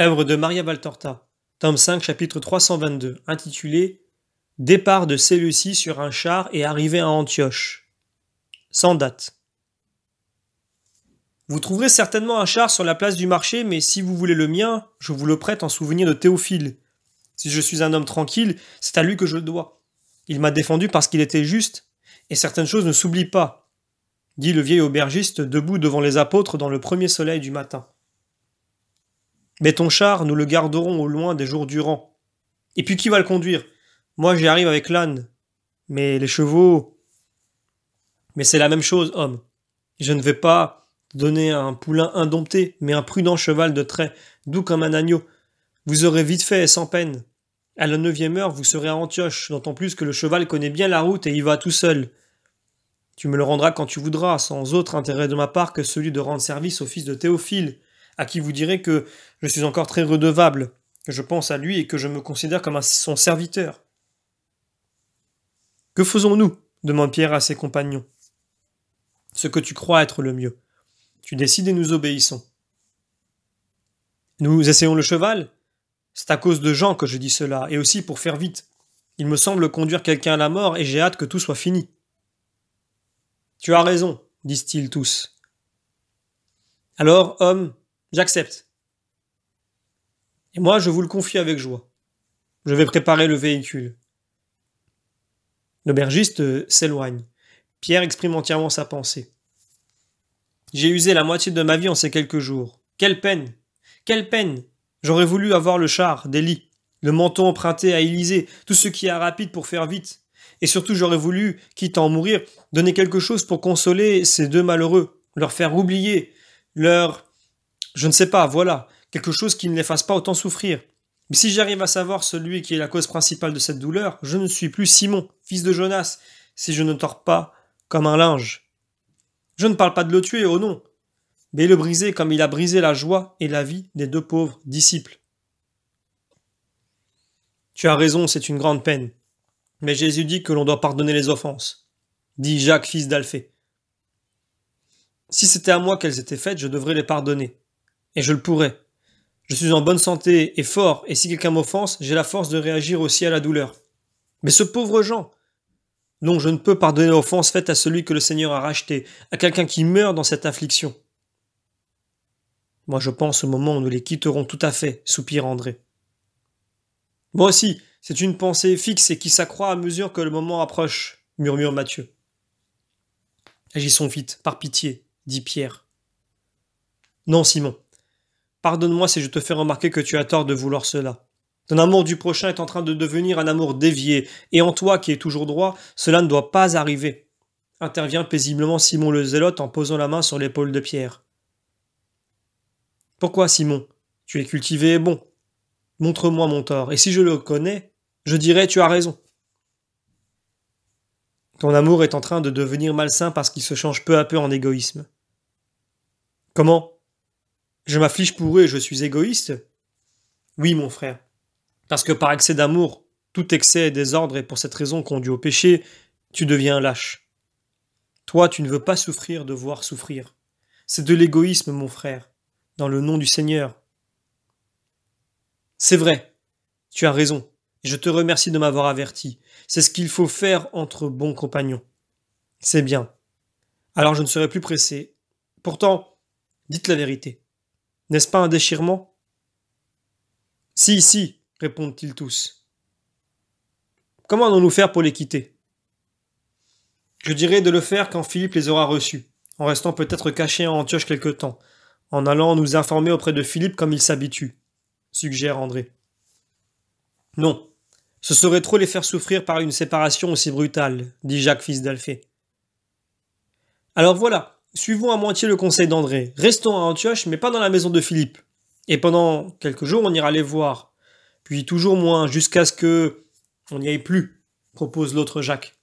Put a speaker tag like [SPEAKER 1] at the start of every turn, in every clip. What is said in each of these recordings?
[SPEAKER 1] œuvre de Maria Valtorta, tome 5, chapitre 322, intitulé Départ de celui-ci sur un char et arrivée à Antioche. Sans date. Vous trouverez certainement un char sur la place du marché, mais si vous voulez le mien, je vous le prête en souvenir de Théophile. Si je suis un homme tranquille, c'est à lui que je le dois. Il m'a défendu parce qu'il était juste, et certaines choses ne s'oublient pas, dit le vieil aubergiste debout devant les apôtres dans le premier soleil du matin. Mais ton char, nous le garderons au loin des jours durants. Et puis qui va le conduire Moi j'y arrive avec l'âne. Mais les chevaux. Mais c'est la même chose, homme. Je ne vais pas donner un poulain indompté, mais un prudent cheval de trait, doux comme un agneau. Vous aurez vite fait et sans peine. À la neuvième heure, vous serez à Antioche, d'autant plus que le cheval connaît bien la route et y va tout seul. Tu me le rendras quand tu voudras, sans autre intérêt de ma part que celui de rendre service au fils de Théophile, à qui vous direz que je suis encore très redevable, que je pense à lui et que je me considère comme son serviteur. Que faisons-nous demande Pierre à ses compagnons. Ce que tu crois être le mieux. Tu décides et nous obéissons. Nous essayons le cheval C'est à cause de Jean que je dis cela, et aussi pour faire vite. Il me semble conduire quelqu'un à la mort, et j'ai hâte que tout soit fini. Tu as raison, disent-ils tous. Alors, homme, J'accepte. Et moi, je vous le confie avec joie. Je vais préparer le véhicule. L'aubergiste euh, s'éloigne. Pierre exprime entièrement sa pensée. J'ai usé la moitié de ma vie en ces quelques jours. Quelle peine Quelle peine J'aurais voulu avoir le char, des lits, le menton emprunté à Élysée, tout ce qui est rapide pour faire vite. Et surtout, j'aurais voulu, quitte à en mourir, donner quelque chose pour consoler ces deux malheureux, leur faire oublier, leur je ne sais pas, voilà, quelque chose qui ne les fasse pas autant souffrir. Mais si j'arrive à savoir celui qui est la cause principale de cette douleur, je ne suis plus Simon, fils de Jonas, si je ne tords pas comme un linge. Je ne parle pas de le tuer, oh non, mais le briser comme il a brisé la joie et la vie des deux pauvres disciples. Tu as raison, c'est une grande peine. Mais Jésus dit que l'on doit pardonner les offenses, dit Jacques, fils d'Alphée. Si c'était à moi qu'elles étaient faites, je devrais les pardonner et je le pourrai. Je suis en bonne santé et fort, et si quelqu'un m'offense, j'ai la force de réagir aussi à la douleur. Mais ce pauvre Jean Non, je ne peux pardonner l'offense faite à celui que le Seigneur a racheté, à quelqu'un qui meurt dans cette affliction. Moi, je pense au moment où nous les quitterons tout à fait, soupire André. Moi aussi, c'est une pensée fixe et qui s'accroît à mesure que le moment approche, murmure Mathieu. Agissons vite, par pitié, dit Pierre. Non, Simon, Pardonne-moi si je te fais remarquer que tu as tort de vouloir cela. Ton amour du prochain est en train de devenir un amour dévié, et en toi qui es toujours droit, cela ne doit pas arriver. Intervient paisiblement Simon le zélote en posant la main sur l'épaule de Pierre. Pourquoi, Simon Tu es cultivé et bon. Montre-moi mon tort, et si je le connais, je dirai tu as raison. Ton amour est en train de devenir malsain parce qu'il se change peu à peu en égoïsme. Comment je m'afflige pour eux et je suis égoïste Oui, mon frère. Parce que par excès d'amour, tout excès est désordre et pour cette raison conduit au péché, tu deviens lâche. Toi, tu ne veux pas souffrir de voir souffrir. C'est de l'égoïsme, mon frère, dans le nom du Seigneur. C'est vrai, tu as raison, je te remercie de m'avoir averti. C'est ce qu'il faut faire entre bons compagnons. C'est bien. Alors je ne serai plus pressé. Pourtant, dites la vérité. N'est-ce pas un déchirement Si, si, répondent-ils tous. Comment allons-nous faire pour les quitter Je dirais de le faire quand Philippe les aura reçus, en restant peut-être cachés en Antioche quelque temps, en allant nous informer auprès de Philippe comme il s'habitue, suggère André. Non, ce serait trop les faire souffrir par une séparation aussi brutale, dit Jacques fils d'Alphée. Alors voilà, Suivons à moitié le conseil d'André. Restons à Antioche, mais pas dans la maison de Philippe. Et pendant quelques jours, on ira les voir. Puis toujours moins, jusqu'à ce que on n'y aille plus, propose l'autre Jacques.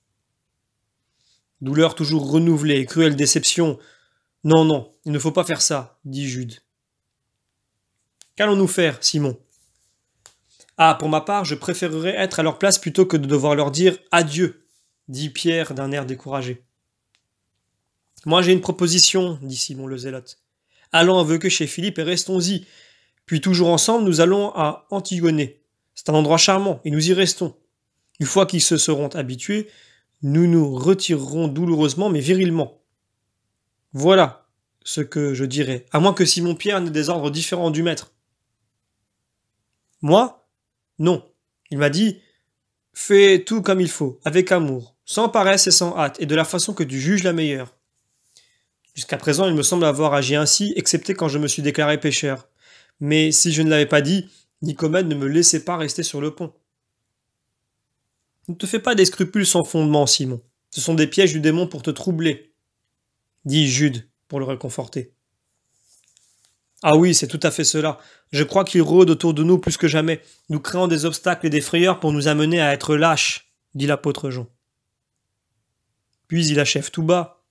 [SPEAKER 1] Douleur toujours renouvelée, cruelle déception. Non, non, il ne faut pas faire ça, dit Jude. Qu'allons-nous faire, Simon Ah, pour ma part, je préférerais être à leur place plutôt que de devoir leur dire adieu, dit Pierre d'un air découragé. Moi j'ai une proposition, dit Simon le Zélote. Allons que chez Philippe et restons-y. Puis toujours ensemble, nous allons à Antigone. C'est un endroit charmant, et nous y restons. Une fois qu'ils se seront habitués, nous nous retirerons douloureusement mais virilement. Voilà ce que je dirais, à moins que Simon Pierre n'ait des ordres différents du maître. Moi Non. Il m'a dit Fais tout comme il faut, avec amour, sans paresse et sans hâte, et de la façon que tu juges la meilleure. Jusqu'à présent, il me semble avoir agi ainsi, excepté quand je me suis déclaré pécheur. Mais si je ne l'avais pas dit, Nicomède ne me laissait pas rester sur le pont. Ne te fais pas des scrupules sans fondement, Simon. Ce sont des pièges du démon pour te troubler, dit Jude pour le réconforter. Ah oui, c'est tout à fait cela. Je crois qu'il rôde autour de nous plus que jamais, nous créant des obstacles et des frayeurs pour nous amener à être lâches, dit l'apôtre Jean. Puis il achève tout bas.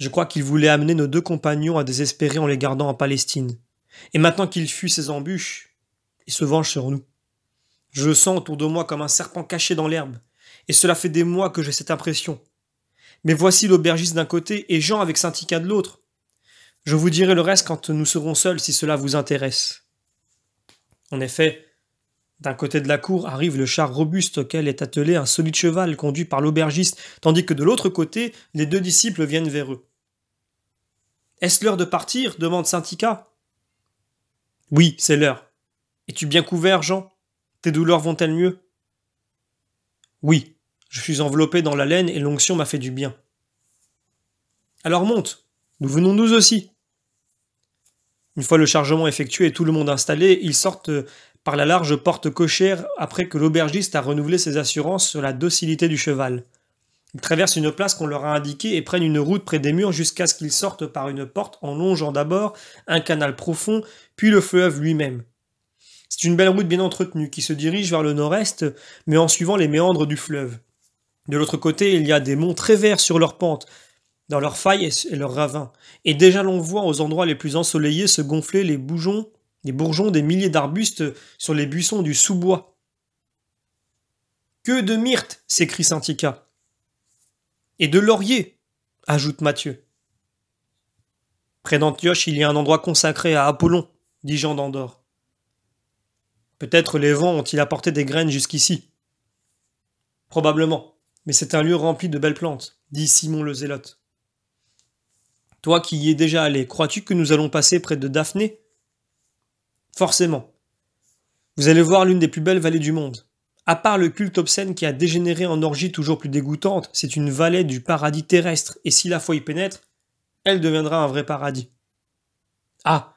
[SPEAKER 1] Je crois qu'il voulait amener nos deux compagnons à désespérer en les gardant en Palestine. Et maintenant qu'il fuit ses embûches, il se venge sur nous. Je sens autour de moi comme un serpent caché dans l'herbe, et cela fait des mois que j'ai cette impression. Mais voici l'aubergiste d'un côté et Jean avec Saint-Ica de l'autre. Je vous dirai le reste quand nous serons seuls si cela vous intéresse. En effet, d'un côté de la cour arrive le char robuste auquel est attelé un solide cheval conduit par l'aubergiste, tandis que de l'autre côté, les deux disciples viennent vers eux. Est-ce l'heure de partir demande Syntica. Oui, c'est l'heure. Es-tu bien couvert, Jean Tes douleurs vont-elles mieux Oui, je suis enveloppé dans la laine et l'onction m'a fait du bien. Alors monte, nous venons nous aussi. Une fois le chargement effectué et tout le monde installé, ils sortent euh, par la large porte cochère après que l'aubergiste a renouvelé ses assurances sur la docilité du cheval. Ils traversent une place qu'on leur a indiquée et prennent une route près des murs jusqu'à ce qu'ils sortent par une porte en longeant d'abord un canal profond, puis le fleuve lui-même. C'est une belle route bien entretenue qui se dirige vers le nord-est, mais en suivant les méandres du fleuve. De l'autre côté, il y a des monts très verts sur leurs pentes, dans leurs failles et leurs ravins, et déjà l'on voit aux endroits les plus ensoleillés se gonfler les bourgeons, les bourgeons des milliers d'arbustes sur les buissons du sous-bois. Que de myrte s'écrit Sintika et de laurier !» ajoute Mathieu. « Près d'Antioche, il y a un endroit consacré à Apollon, dit Jean d'Andorre. Peut-être les vents ont-ils apporté des graines jusqu'ici. Probablement, mais c'est un lieu rempli de belles plantes, dit Simon le Zélote. Toi qui y es déjà allé, crois-tu que nous allons passer près de Daphné Forcément. Vous allez voir l'une des plus belles vallées du monde. À part le culte obscène qui a dégénéré en orgie toujours plus dégoûtante, c'est une vallée du paradis terrestre, et si la foi y pénètre, elle deviendra un vrai paradis. Ah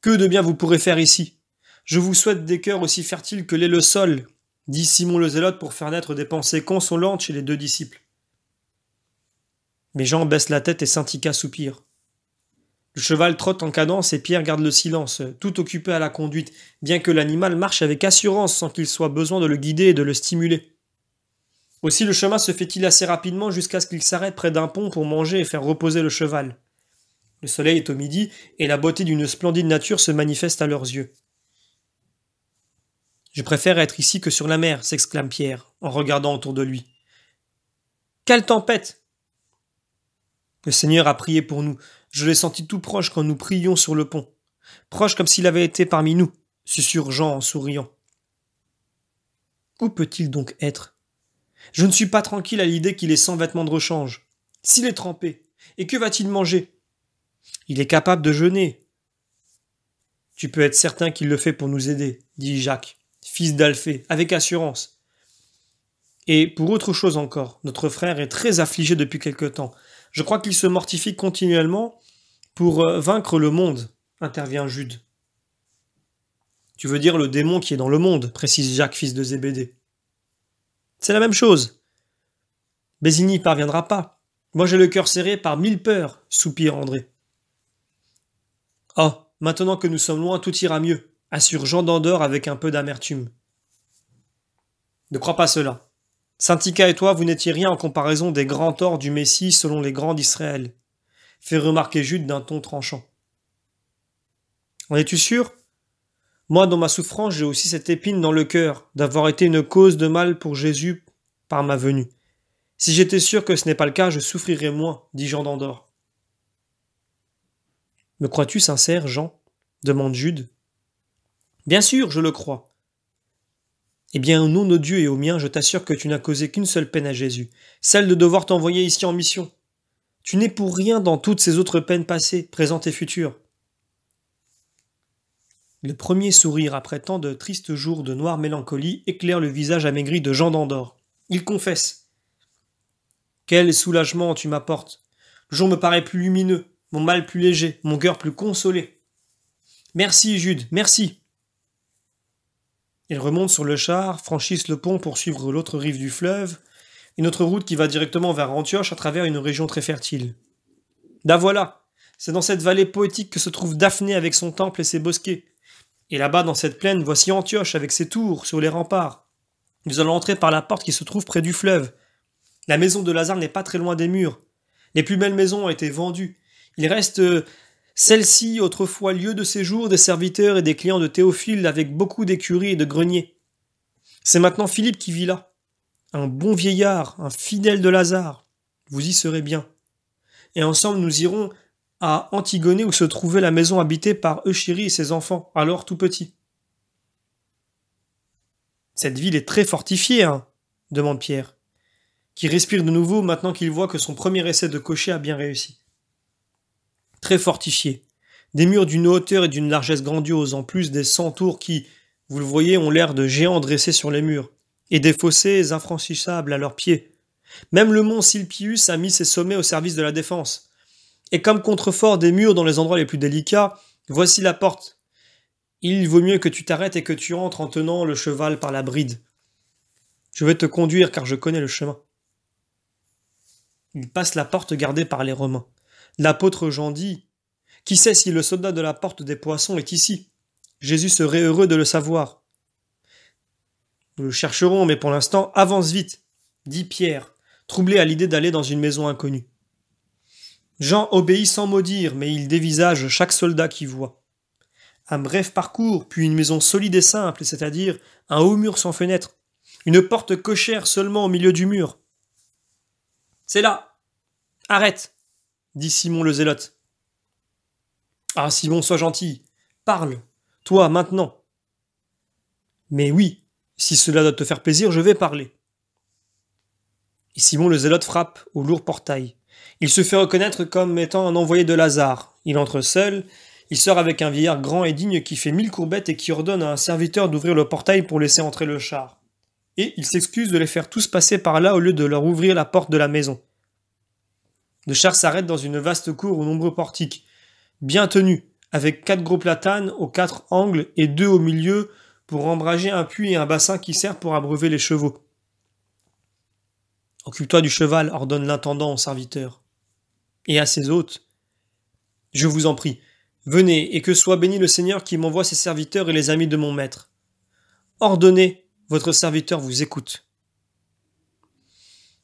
[SPEAKER 1] Que de bien vous pourrez faire ici Je vous souhaite des cœurs aussi fertiles que l'est le sol, dit Simon le Zélote pour faire naître des pensées consolantes chez les deux disciples. Mais Jean baisse la tête et Saint-Tica soupire. Le cheval trotte en cadence et Pierre garde le silence, tout occupé à la conduite, bien que l'animal marche avec assurance sans qu'il soit besoin de le guider et de le stimuler. Aussi le chemin se fait-il assez rapidement jusqu'à ce qu'il s'arrête près d'un pont pour manger et faire reposer le cheval. Le soleil est au midi et la beauté d'une splendide nature se manifeste à leurs yeux. Je préfère être ici que sur la mer, s'exclame Pierre, en regardant autour de lui. Quelle tempête Le Seigneur a prié pour nous. Je l'ai senti tout proche quand nous prions sur le pont, proche comme s'il avait été parmi nous, susurre Jean en souriant. Où peut-il donc être Je ne suis pas tranquille à l'idée qu'il est sans vêtements de rechange. S'il est trempé, et que va-t-il manger Il est capable de jeûner. Tu peux être certain qu'il le fait pour nous aider, dit Jacques, fils d'Alphée, avec assurance. Et pour autre chose encore, notre frère est très affligé depuis quelque temps, je crois qu'il se mortifie continuellement pour euh, vaincre le monde, intervient Jude. Tu veux dire le démon qui est dans le monde, précise Jacques, fils de Zébédée. C'est la même chose. il n'y parviendra pas. Moi j'ai le cœur serré par mille peurs, soupire André. oh, maintenant que nous sommes loin, tout ira mieux, assure Jean d'Andorre avec un peu d'amertume. Ne crois pas cela. Tika et toi, vous n'étiez rien en comparaison des grands torts du Messie selon les grands d'Israël, fait remarquer Jude d'un ton tranchant. En es-tu sûr Moi, dans ma souffrance, j'ai aussi cette épine dans le cœur d'avoir été une cause de mal pour Jésus par ma venue. Si j'étais sûr que ce n'est pas le cas, je souffrirais moins, dit Jean d'Andorre. Me crois-tu sincère, Jean demande Jude. Bien sûr, je le crois. Eh bien, au nom de Dieu et au mien, je t'assure que tu n'as causé qu'une seule peine à Jésus, celle de devoir t'envoyer ici en mission. Tu n'es pour rien dans toutes ces autres peines passées, présentes et futures. Le premier sourire après tant de tristes jours de noire mélancolie éclaire le visage amaigri de Jean d'Andorre. Il confesse. Quel soulagement tu m'apportes. Le jour me paraît plus lumineux, mon mal plus léger, mon cœur plus consolé. Merci, Jude, merci. Ils remontent sur le char, franchissent le pont pour suivre l'autre rive du fleuve, une autre route qui va directement vers Antioche à travers une région très fertile. Da voilà C'est dans cette vallée poétique que se trouve Daphné avec son temple et ses bosquets. Et là-bas, dans cette plaine, voici Antioche avec ses tours sur les remparts. Nous allons entrer par la porte qui se trouve près du fleuve. La maison de Lazare n'est pas très loin des murs. Les plus belles maisons ont été vendues. Il reste euh, celle-ci, autrefois lieu de séjour des serviteurs et des clients de Théophile avec beaucoup d'écuries et de greniers. C'est maintenant Philippe qui vit là. Un bon vieillard, un fidèle de Lazare. Vous y serez bien. Et ensemble, nous irons à Antigone où se trouvait la maison habitée par Euchérie et ses enfants, alors tout petits. Cette ville est très fortifiée, hein demande Pierre, qui respire de nouveau maintenant qu'il voit que son premier essai de cocher a bien réussi très fortifiés. Des murs d'une hauteur et d'une largesse grandiose, en plus des cent tours qui, vous le voyez, ont l'air de géants dressés sur les murs, et des fossés infranchissables à leurs pieds. Même le mont Silpius a mis ses sommets au service de la défense. Et comme contrefort des murs dans les endroits les plus délicats, voici la porte. Il vaut mieux que tu t'arrêtes et que tu entres en tenant le cheval par la bride. Je vais te conduire car je connais le chemin. Il passe la porte gardée par les Romains. L'apôtre Jean dit Qui sait si le soldat de la porte des poissons est ici Jésus serait heureux de le savoir. Nous le chercherons, mais pour l'instant, avance vite, dit Pierre, troublé à l'idée d'aller dans une maison inconnue. Jean obéit sans maudire, dire, mais il dévisage chaque soldat qu'il voit. Un bref parcours, puis une maison solide et simple, c'est-à-dire un haut mur sans fenêtre, une porte cochère seulement au milieu du mur. C'est là. Arrête dit Simon le zélote. Ah, Simon, sois gentil. Parle, toi, maintenant. Mais oui, si cela doit te faire plaisir, je vais parler. Et Simon le zélote frappe au lourd portail. Il se fait reconnaître comme étant un envoyé de Lazare. Il entre seul, il sort avec un vieillard grand et digne qui fait mille courbettes et qui ordonne à un serviteur d'ouvrir le portail pour laisser entrer le char. Et il s'excuse de les faire tous passer par là au lieu de leur ouvrir la porte de la maison. Le char s'arrête dans une vaste cour aux nombreux portiques, bien tenue, avec quatre gros platanes aux quatre angles et deux au milieu pour embrager un puits et un bassin qui sert pour abreuver les chevaux. Occupe-toi du cheval, ordonne l'intendant au serviteur. Et à ses hôtes. Je vous en prie, venez, et que soit béni le Seigneur qui m'envoie ses serviteurs et les amis de mon maître. Ordonnez, votre serviteur vous écoute.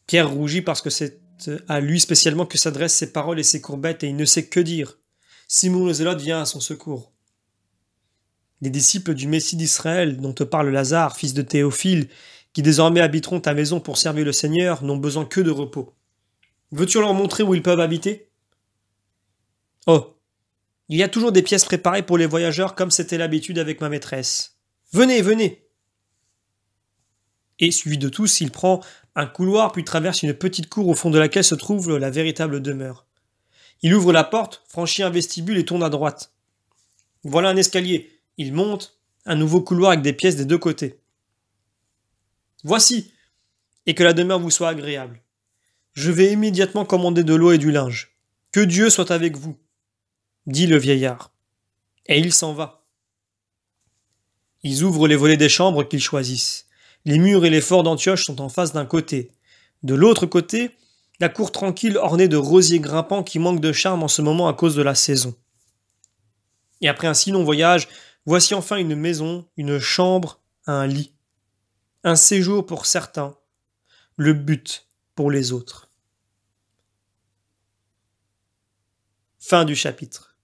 [SPEAKER 1] Pierre rougit parce que c'est à lui spécialement que s'adressent ses paroles et ses courbettes, et il ne sait que dire. Simon le Zélote vient à son secours. Les disciples du Messie d'Israël, dont te parle Lazare, fils de Théophile, qui désormais habiteront ta maison pour servir le Seigneur, n'ont besoin que de repos. Veux-tu leur montrer où ils peuvent habiter Oh Il y a toujours des pièces préparées pour les voyageurs comme c'était l'habitude avec ma maîtresse. Venez, venez et suivi de tous, il prend un couloir puis traverse une petite cour au fond de laquelle se trouve la véritable demeure. Il ouvre la porte, franchit un vestibule et tourne à droite. Voilà un escalier. Il monte, un nouveau couloir avec des pièces des deux côtés. Voici. Et que la demeure vous soit agréable. Je vais immédiatement commander de l'eau et du linge. Que Dieu soit avec vous, dit le vieillard. Et il s'en va. Ils ouvrent les volets des chambres qu'ils choisissent. Les murs et les forts d'Antioche sont en face d'un côté. De l'autre côté, la cour tranquille ornée de rosiers grimpants qui manque de charme en ce moment à cause de la saison. Et après un si long voyage, voici enfin une maison, une chambre, un lit. Un séjour pour certains, le but pour les autres. Fin du chapitre.